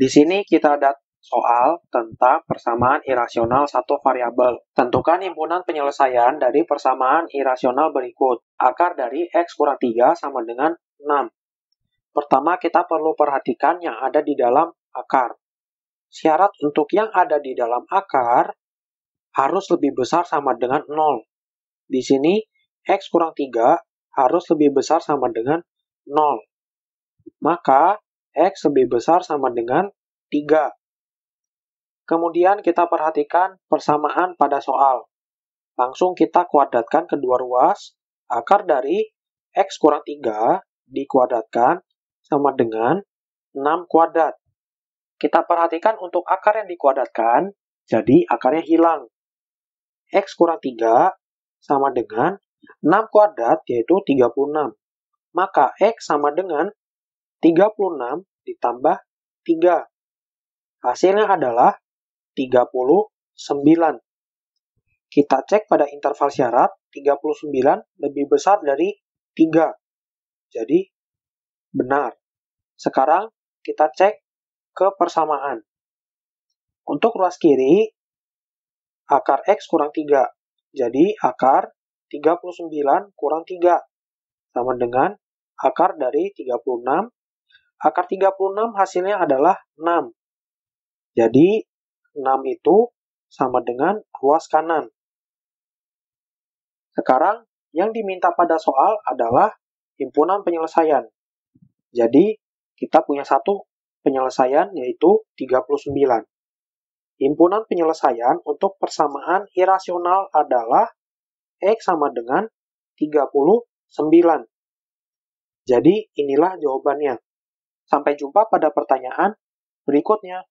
Di sini kita ada soal tentang persamaan irasional satu variabel. Tentukan himpunan penyelesaian dari persamaan irasional berikut. Akar dari X kurang 3 sama dengan 6. Pertama, kita perlu perhatikan yang ada di dalam akar. Syarat untuk yang ada di dalam akar harus lebih besar sama dengan 0. Di sini, X kurang 3 harus lebih besar sama dengan 0. Maka, X lebih besar sama dengan 3. Kemudian kita perhatikan persamaan pada soal. Langsung kita kuadratkan kedua ruas, akar dari X kurang 3 dikuadratkan sama dengan 6 kuadrat. Kita perhatikan untuk akar yang dikuadratkan, jadi akarnya hilang. X kurang 3 sama dengan 6 kuadrat yaitu 36. Maka X sama dengan 36 ditambah 3. Hasilnya adalah 39. Kita cek pada interval syarat 39 lebih besar dari 3. Jadi benar. Sekarang kita cek ke persamaan. Untuk ruas kiri, akar X kurang 3. Jadi akar 39 kurang 3 sama dengan akar dari 36 Akar 36 hasilnya adalah 6. Jadi 6 itu sama dengan ruas kanan. Sekarang yang diminta pada soal adalah himpunan penyelesaian. Jadi kita punya satu penyelesaian yaitu 39. Himpunan penyelesaian untuk persamaan irasional adalah X sama dengan 39. Jadi inilah jawabannya. Sampai jumpa pada pertanyaan berikutnya.